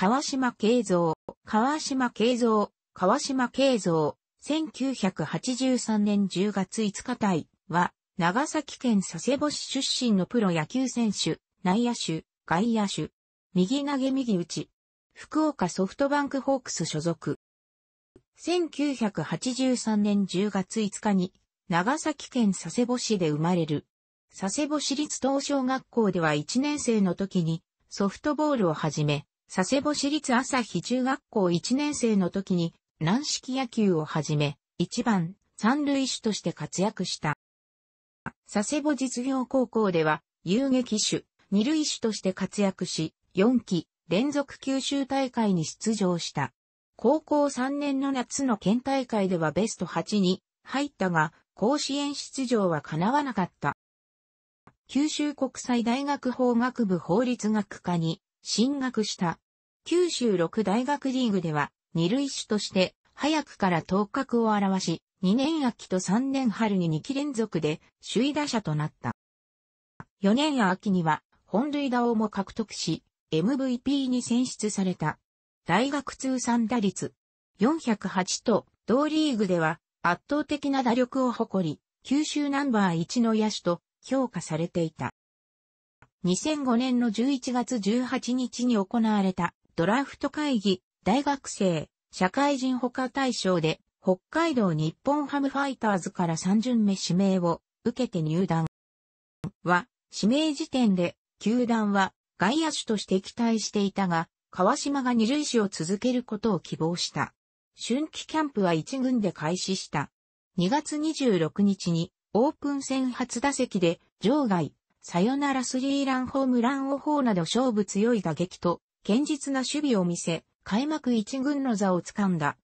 川島慶三、川島慶三、川島慶三、1983年10月5日体は、長崎県佐世保市出身のプロ野球選手、内野手、外野手、右投げ右打ち、福岡ソフトバンクホークス所属。1983年10月5日に、長崎県佐世保市で生まれる。佐世保市立東小学校では1年生の時に、ソフトボールを始め、佐世保市立朝日中学校1年生の時に軟式野球をはじめ、1番、三塁手として活躍した。佐世保実業高校では、遊撃手、二塁手として活躍し、4期連続九州大会に出場した。高校3年の夏の県大会ではベスト8に入ったが、甲子園出場は叶わなかった。九州国際大学法学部法律学科に進学した。九州六大学リーグでは、二塁手として、早くから頭角を現し、2年秋と3年春に2期連続で首位打者となった。4年秋には本塁打王も獲得し、MVP に選出された。大学通算打率408と同リーグでは圧倒的な打力を誇り、九州ナンバー1の野手と評価されていた。2005年の11月18日に行われたドラフト会議、大学生、社会人補加対象で、北海道日本ハムファイターズから3巡目指名を受けて入団は、指名時点で、球団は外野手として期待していたが、川島が二塁手を続けることを希望した。春季キャンプは一軍で開始した。2月26日にオープン戦初打席で場外サヨナラスリーランホームランオォーなど勝負強い打撃と、堅実な守備を見せ、開幕一軍の座を掴んだ。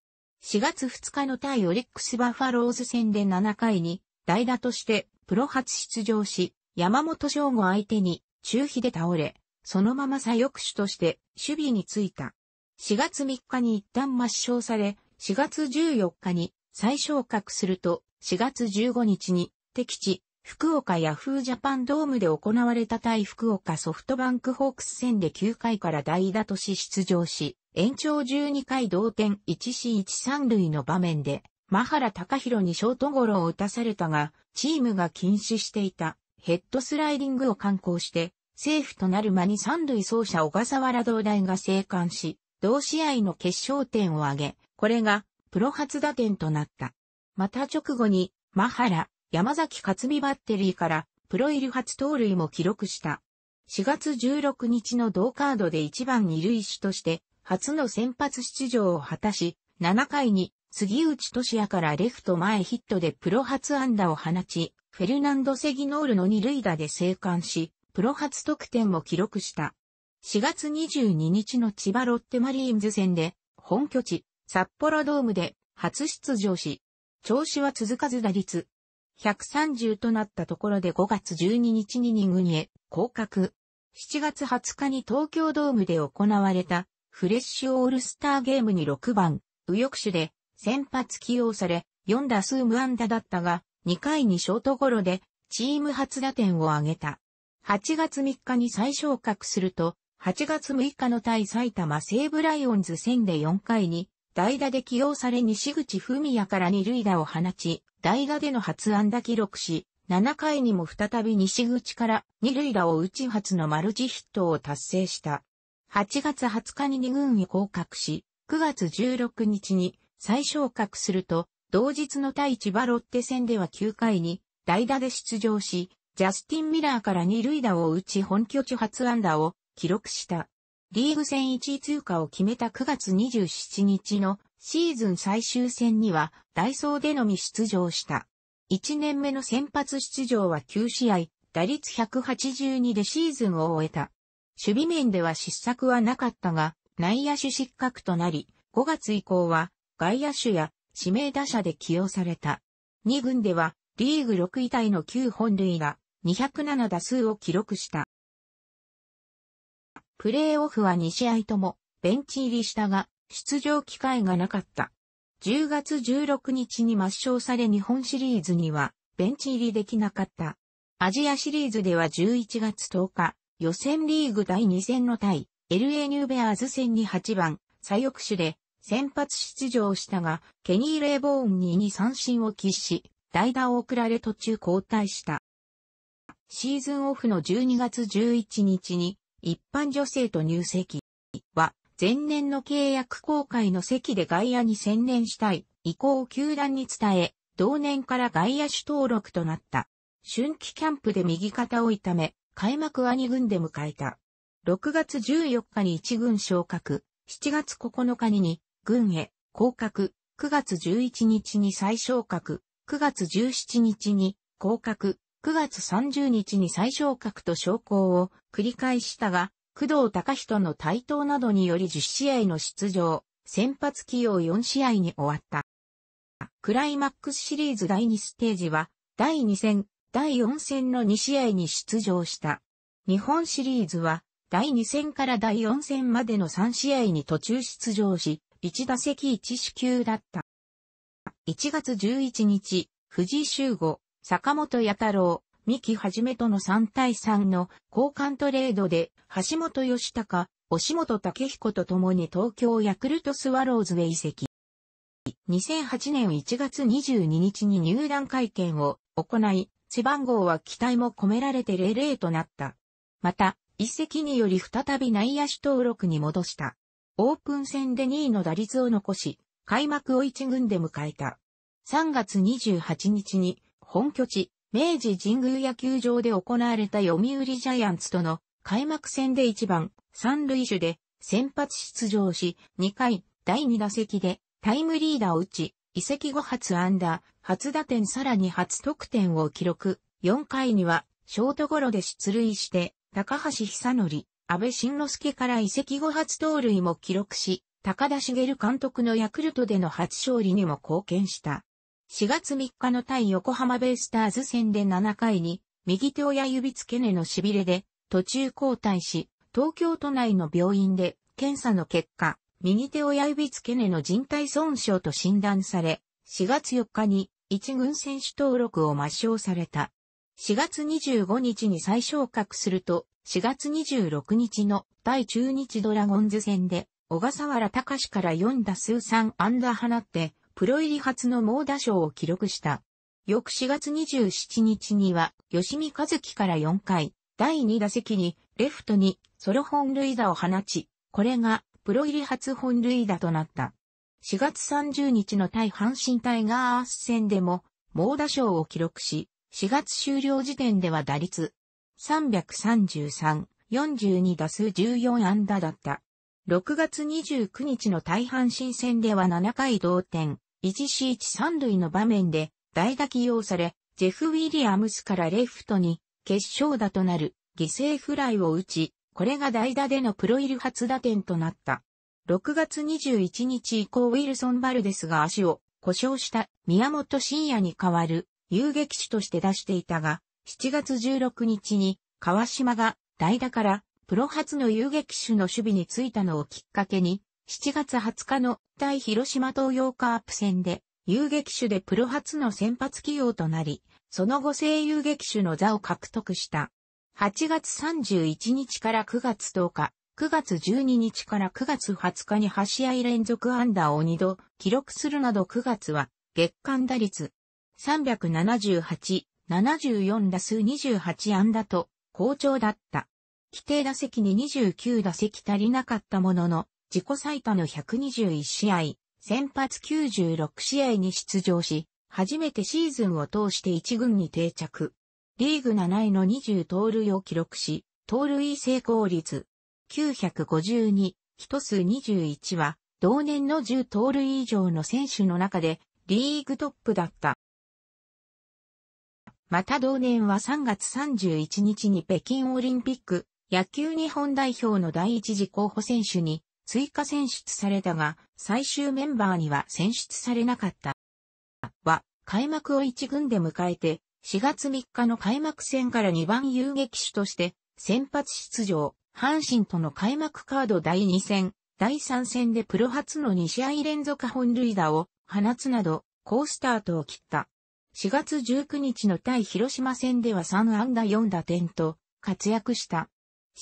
4月2日の対オリックスバファローズ戦で7回に、代打としてプロ初出場し、山本翔吾相手に中飛で倒れ、そのまま左翼手として守備についた。4月3日に一旦抹消され、4月14日に再昇格すると、4月15日に敵地福岡ヤフージャパンドームで行われた対福岡ソフトバンクホークス戦で9回から代打とし出場し、延長12回同点 1C13 塁の場面で、マハラ隆弘にショートゴロを打たされたが、チームが禁止していたヘッドスライディングを観光して、セーフとなる間に三塁走者小笠原道大が生還し、同試合の決勝点を挙げ、これがプロ初打点となった。また直後に、マハラ、山崎克美バッテリーからプロ入り初盗塁も記録した。4月16日の同カードで1番二塁手として初の先発出場を果たし、7回に杉内俊也からレフト前ヒットでプロ初安打を放ち、フェルナンド・セギノールの二塁打で生還し、プロ初得点も記録した。4月22日の千葉ロッテマリーンズ戦で、本拠地、札幌ドームで初出場し、調子は続かず打率130となったところで5月12日に2軍へ降格。7月20日に東京ドームで行われたフレッシュオールスターゲームに6番、右翼手で先発起用され、4打数無安打だったが、2回にショートゴロでチーム初打点を挙げた。8月3日に再昇格すると、8月6日の対埼玉西武ライオンズ戦で4回に代打で起用され西口文也から二塁打を放ち、代打での初安打記録し、7回にも再び西口から二塁打を打ち初のマルチヒットを達成した。8月20日に二軍へ降格し、9月16日に再昇格すると、同日の対千葉ロッテ戦では9回に代打で出場し、ジャスティン・ミラーから二塁打を打ち本拠地初安打を記録した。リーグ戦1位通過を決めた9月27日のシーズン最終戦にはダイソーでのみ出場した。1年目の先発出場は9試合、打率182でシーズンを終えた。守備面では失策はなかったが、内野手失格となり、5月以降は外野手や指名打者で起用された。2軍ではリーグ6位体の9本塁打、207打数を記録した。プレーオフは2試合ともベンチ入りしたが、出場機会がなかった。10月16日に抹消され日本シリーズにはベンチ入りできなかった。アジアシリーズでは11月10日、予選リーグ第2戦の対 LA ニューベアーズ戦に8番、左翼手で先発出場したが、ケニー・レイボーンに2三振を喫し、代打を送られ途中交代した。シーズンオフの12月11日に一般女性と入籍は前年の契約公開の席で外野に専念したい意向を球団に伝え、同年から外野手登録となった。春季キャンプで右肩を痛め、開幕は2軍で迎えた。6月14日に1軍昇格、7月9日に2軍へ降格、9月11日に再昇格、9月17日に降格、9月30日に再昇格と昇降を繰り返したが、工藤隆人の台頭などにより10試合の出場、先発起用4試合に終わった。クライマックスシリーズ第2ステージは、第2戦、第4戦の2試合に出場した。日本シリーズは、第2戦から第4戦までの3試合に途中出場し、1打席1支給だった。1月11日、藤井修吾、坂本八太郎、三木はじめとの3対3の交換トレードで、橋本義孝、押本武彦と共に東京ヤクルトスワローズへ移籍。2008年1月22日に入団会見を行い、背番号は期待も込められて00となった。また、一席により再び内野手登録に戻した。オープン戦で2位の打率を残し、開幕を1軍で迎えた。3月28日に本拠地明治神宮野球場で行われた読売ジャイアンツとの開幕戦で1番、三塁手で先発出場し、2回、第2打席でタイムリーダーを打ち、移籍後初安打、初打点さらに初得点を記録。4回には、ショートゴロで出塁して、高橋久則、安倍晋之助から移籍後初盗塁も記録し、高田茂監督のヤクルトでの初勝利にも貢献した。4月3日の対横浜ベイスターズ戦で7回に、右手親指付け根の痺れで、途中交代し、東京都内の病院で、検査の結果、右手親指付け根の人体損傷と診断され、4月4日に一軍選手登録を抹消された。4月25日に再昇格すると、4月26日の対中日ドラゴンズ戦で、小笠原隆から4打数3安打放って、プロ入り初の猛打賞を記録した。翌4月27日には、吉見和樹から4回、第2打席に、レフトにソロ本塁打を放ち、これがプロ入り初本塁打となった。4月30日の対阪神タイガース戦でも、猛打賞を記録し、4月終了時点では打率333、42打数14安打だった。6月29日の対阪神戦では7回同点、1し1三塁の場面で代打起用され、ジェフ・ウィリアムスからレフトに決勝打となる犠牲フライを打ち、これが代打でのプロイル初打点となった。6月21日以降ウィルソン・バルデスが足を故障した宮本慎也に代わる遊撃手として出していたが、7月16日に川島が代打からプロ初の遊撃手の守備についたのをきっかけに7月20日の対広島東洋カープ戦で遊撃手でプロ初の先発起用となり、その後声遊撃手の座を獲得した。8月31日から9月10日、9月12日から9月20日に8試合連続安打を2度記録するなど9月は月間打率378、74打数28安打と好調だった。規定打席に29打席足りなかったものの、自己最多の121試合、先発96試合に出場し、初めてシーズンを通して1軍に定着。リーグ7位の20盗塁を記録し、盗塁成功率952、一数21は、同年の10盗塁以上の選手の中で、リーグトップだった。また同年は3月31日に北京オリンピック野球日本代表の第一次候補選手に追加選出されたが、最終メンバーには選出されなかった。は、開幕を1軍で迎えて、4月3日の開幕戦から2番遊撃手として、先発出場、阪神との開幕カード第2戦、第3戦でプロ初の2試合連続本塁打を放つなど、好スタートを切った。4月19日の対広島戦では3安打4打点と活躍した。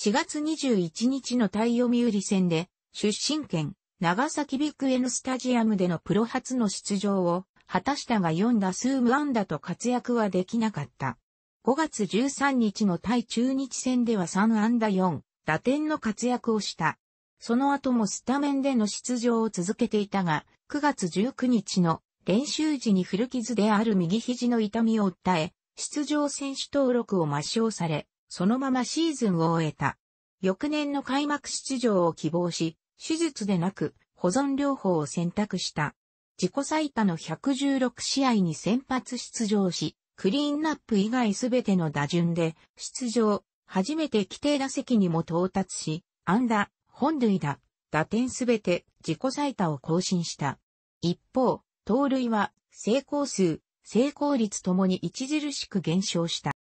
4月21日の対読売戦で出身県、長崎ビッグ N スタジアムでのプロ初の出場を果たしたが4打数無安打と活躍はできなかった。5月13日の対中日戦では3安打4打点の活躍をした。その後もスタメンでの出場を続けていたが、9月19日の練習時に古傷である右肘の痛みを訴え、出場選手登録を抹消され、そのままシーズンを終えた。翌年の開幕出場を希望し、手術でなく保存療法を選択した。自己最多の116試合に先発出場し、クリーンナップ以外すべての打順で出場、初めて規定打席にも到達し、安打、本塁打、打点すべて自己最多を更新した。一方、盗塁は成功数、成功率ともに著しく減少した。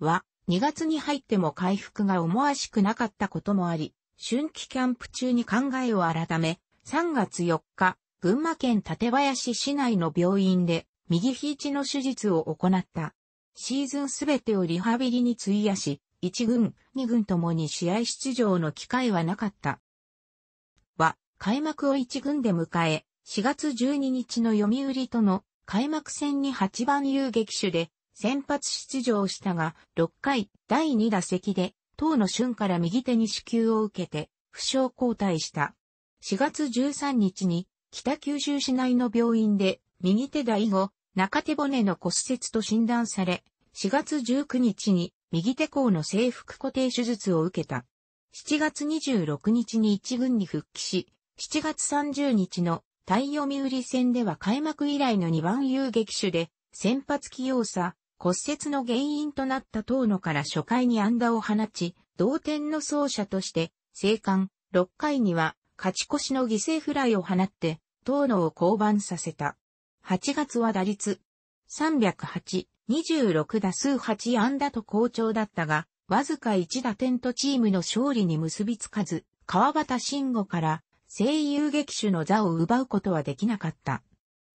は、2月に入っても回復が思わしくなかったこともあり、春季キャンプ中に考えを改め、3月4日、群馬県館林市内の病院で右肘の手術を行った。シーズンすべてをリハビリに費やし、1軍、2軍ともに試合出場の機会はなかった。は、開幕を1軍で迎え、4月12日の読売との開幕戦に8番遊撃手で先発出場したが、6回第2打席で当の春から右手に支給を受けて、負傷交代した。4月13日に、北九州市内の病院で、右手大後、中手骨の骨折と診断され、4月19日に、右手甲の制服固定手術を受けた。7月26日に一軍に復帰し、7月30日の対読売戦では開幕以来の2番遊撃手で、先発起用さ、骨折の原因となった遠野から初回に安打を放ち、同点の走者として、生還、6回には勝ち越しの犠牲フライを放って、遠野を降板させた。8月は打率308、26打数8安打と好調だったが、わずか1打点とチームの勝利に結びつかず、川端慎吾から声優劇手の座を奪うことはできなかった。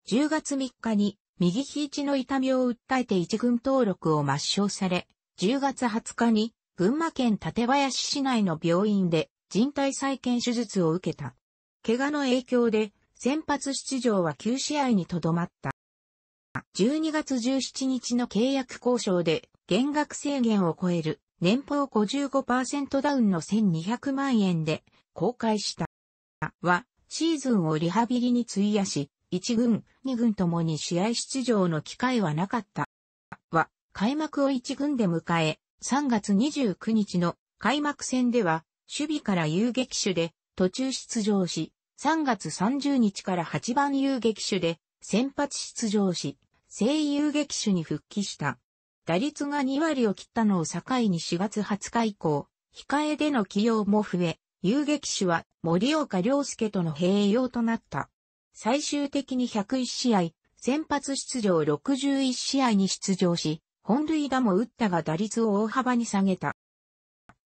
10月3日に右肘の痛みを訴えて一軍登録を抹消され、10月20日に群馬県館林市内の病院で人体再建手術を受けた。怪我の影響で先発出場は9試合にとどまった。12月17日の契約交渉で減額制限を超える年俸55%ダウンの1200万円で公開した。は、シーズンをリハビリに費やし、1軍、2軍ともに試合出場の機会はなかった。は、開幕を1軍で迎え、3月29日の開幕戦では、守備から遊撃手で途中出場し、3月30日から8番遊撃手で先発出場し、正遊撃手に復帰した。打率が2割を切ったのを境に4月20日以降、控えでの起用も増え、遊撃手は森岡良介との併用となった。最終的に101試合、先発出場61試合に出場し、本塁打も打ったが打率を大幅に下げた。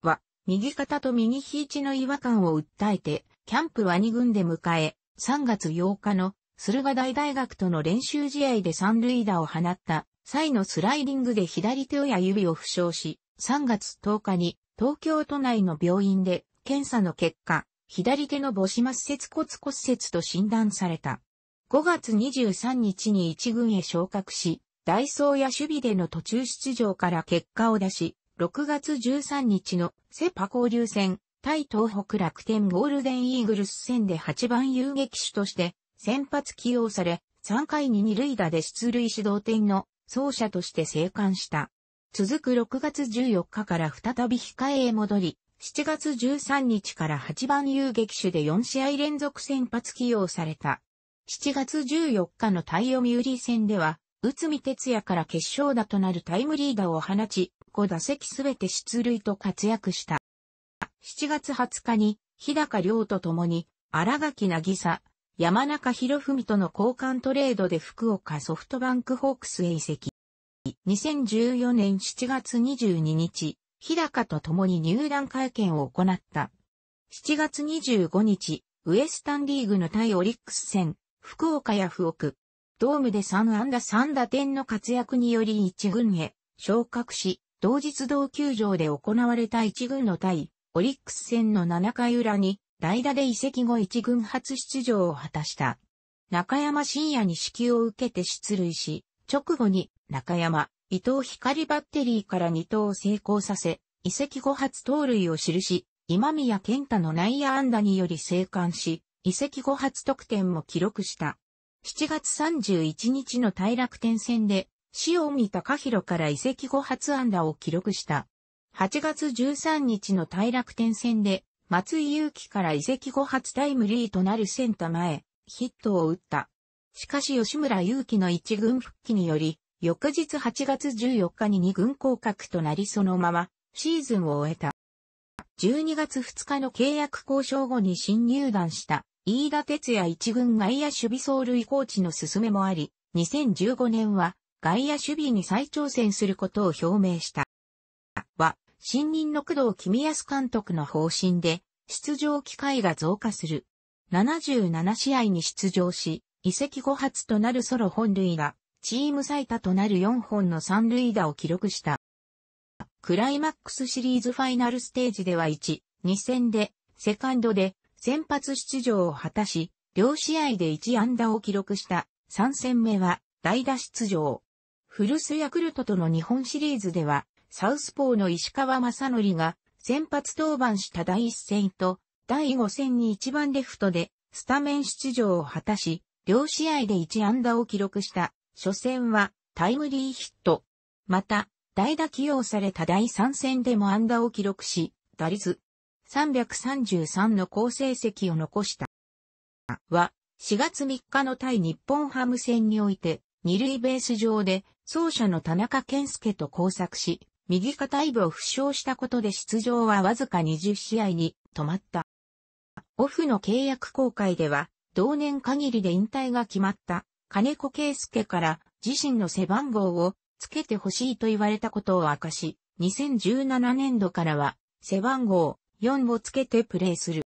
は、右肩と右肘の違和感を訴えて、キャンプは2軍で迎え、3月8日の駿河台大学との練習試合で三塁打を放った際のスライディングで左手や指を負傷し、3月10日に東京都内の病院で検査の結果、左手の母子末節骨骨折と診断された。5月23日に一軍へ昇格し、ダイソーや守備での途中出場から結果を出し、6月13日のセパ交流戦、対東北楽天ゴールデンイーグルス戦で8番遊撃手として先発起用され、3回に2塁打で出塁指導点の走者として生還した。続く6月14日から再び控えへ戻り、7月13日から8番遊撃手で4試合連続先発起用された。7月14日の対読売戦では、内海哲也から決勝打となるタイムリーダーを放ち、5打席すべて出塁と活躍した。7月20日に、日高亮と共に、荒垣渚、山中博文との交換トレードで福岡ソフトバンクホークスへ移籍。2014年7月22日、日高と共に入団会見を行った。7月25日、ウエスタンリーグの対オリックス戦、福岡や福岡、ドームで3安打3打点の活躍により1軍へ昇格し、同日同球場で行われた1軍の対オリックス戦の7回裏に代打で移籍後1軍初出場を果たした。中山深也に指揮を受けて出塁し、直後に中山、伊藤光バッテリーから2投を成功させ、移籍後初盗塁を記し、今宮健太の内野安打により生還し、移籍後初得点も記録した。7月31日の大楽天戦で、塩見隆弘から移籍後初安打を記録した。8月13日の大楽天戦で、松井裕樹から移籍後初タイムリーとなるセンター前、ヒットを打った。しかし吉村祐希の一軍復帰により、翌日8月14日に2軍降格となりそのままシーズンを終えた。12月2日の契約交渉後に新入団した飯田哲也一軍外野守備走塁コーチの勧めもあり、2015年は外野守備に再挑戦することを表明した。は、新任の工藤君康監督の方針で、出場機会が増加する。77試合に出場し、移籍後初となるソロ本塁打、チーム最多となる4本の三塁打を記録した。クライマックスシリーズファイナルステージでは1、2戦で、セカンドで、先発出場を果たし、両試合で1安打を記録した3戦目は代打出場。フルスヤクルトとの日本シリーズでは、サウスポーの石川正則が先発登板した第1戦と第5戦に1番レフトでスタメン出場を果たし、両試合で1安打を記録した初戦はタイムリーヒット。また、代打起用された第3戦でも安打を記録し、打率333の好成績を残した。は、4月3日の対日本ハム戦において、二塁ベース上で、走者の田中健介と交錯し、右肩イブを負傷したことで出場はわずか20試合に止まった。オフの契約公開では、同年限りで引退が決まった金子圭介から自身の背番号をつけてほしいと言われたことを明かし、2017年度からは背番号4をつけてプレーする。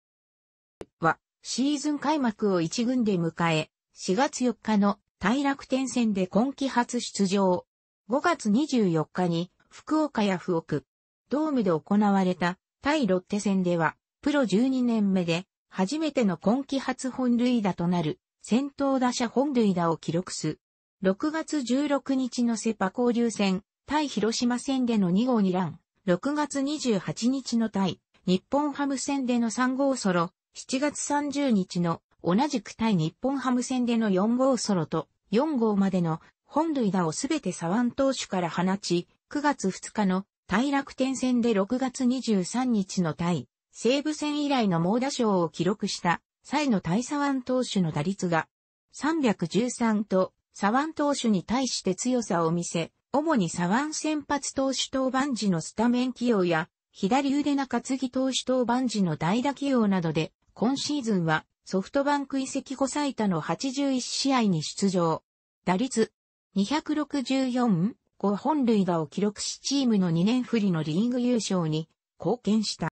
は、シーズン開幕を1軍で迎え、4月4日の大楽天戦で今季初出場。5月24日に福岡や福岡、ドームで行われた対ロッテ戦では、プロ12年目で初めての今季初本塁打となる先頭打者本塁打を記録す。6月16日のセパ交流戦、対広島戦での2号2ラン、6月28日の対、日本ハム戦での3号ソロ、7月30日の同じく対日本ハム戦での4号ソロと4号までの本塁打をすべて左腕投手から放ち、9月2日の対楽天戦で6月23日の対、西武戦以来の猛打賞を記録した蔡の対左腕投手の打率が313と左腕投手に対して強さを見せ、主に左腕先発投手登板時のスタメン起用や、左腕中継ぎ投手登板時の代打起用などで、今シーズンはソフトバンク移籍後最多の81試合に出場。打率264、5本塁打を記録しチームの2年振りのリーグ優勝に貢献した。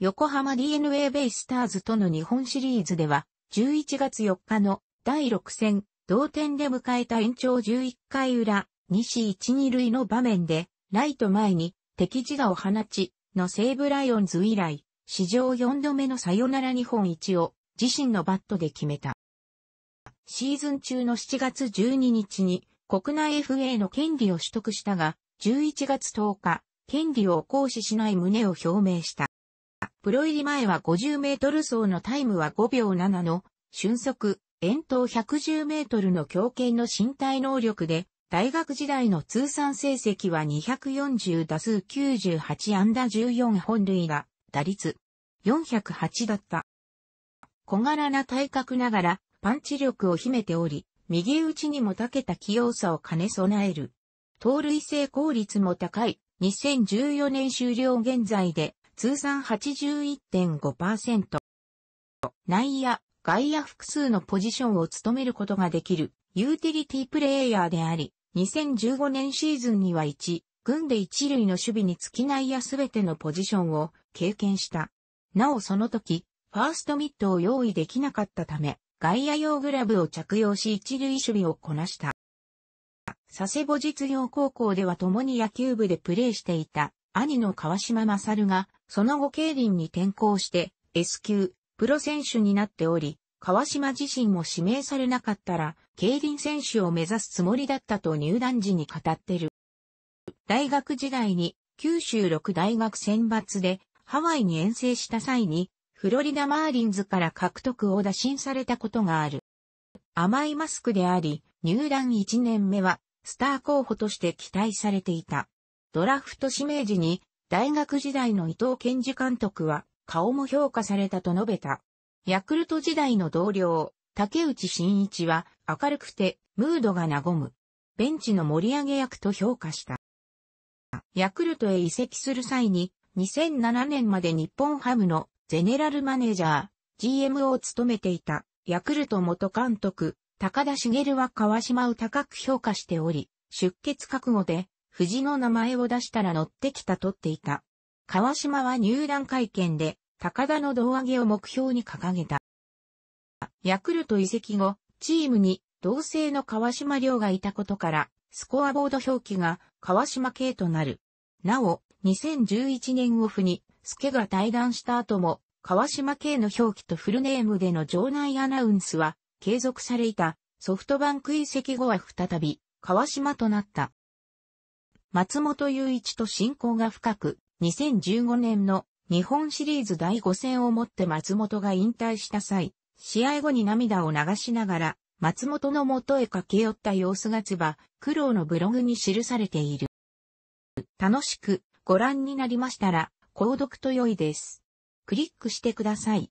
横浜 DNA ベイスターズとの日本シリーズでは、11月4日の第6戦、同点で迎えた延長11回裏、西1、2塁の場面で、ライト前に敵地打を放ち、の西武ライオンズ以来、史上4度目のサヨナラ日本一を自身のバットで決めた。シーズン中の7月12日に国内 FA の権利を取得したが、11月10日、権利を行使しない旨を表明した。プロ入り前は50メートル走のタイムは5秒7の、瞬速、遠投110メートルの強肩の身体能力で、大学時代の通算成績は240打数98安打14本塁が打率408だった。小柄な体格ながら、パンチ力を秘めており、右打ちにも長けた器用さを兼ね備える。盗塁成功率も高い、2014年終了現在で、通算81.5%。内野、外野複数のポジションを務めることができる、ユーティリティプレイヤーであり、2015年シーズンには1、軍で1塁の守備につき内野すべてのポジションを経験した。なおその時、ファーストミットを用意できなかったため、外野用グラブを着用し一塁守備をこなした。佐世保実業高校では共に野球部でプレーしていた兄の川島勝がその後競輪に転向して S 級プロ選手になっており、川島自身も指名されなかったら、競輪選手を目指すつもりだったと入団時に語ってる。大学時代に九州六大学選抜でハワイに遠征した際に、フロリダマーリンズから獲得を打診されたことがある。甘いマスクであり、入団1年目はスター候補として期待されていた。ドラフト指名時に大学時代の伊藤健二監督は、顔も評価されたと述べた。ヤクルト時代の同僚、竹内真一は、明るくて、ムードが和む。ベンチの盛り上げ役と評価した。ヤクルトへ移籍する際に、2007年まで日本ハムのゼネラルマネージャー、GM を務めていた、ヤクルト元監督、高田茂は川島を高く評価しており、出血覚悟で藤の名前を出したら乗ってきたとっていた。川島は入団会見で、高田の胴上げを目標に掲げた。ヤクルト移籍後、チームに同性の川島亮がいたことから、スコアボード表記が川島系となる。なお、2011年オフに、スケが対談した後も、川島系の表記とフルネームでの場内アナウンスは継続されいたソフトバンク移籍後は再び川島となった。松本雄一と親交が深く、2015年の日本シリーズ第5戦をもって松本が引退した際、試合後に涙を流しながら、松本の元へ駆け寄った様子がつば、苦労のブログに記されている。楽しくご覧になりましたら、購読と良いです。クリックしてください。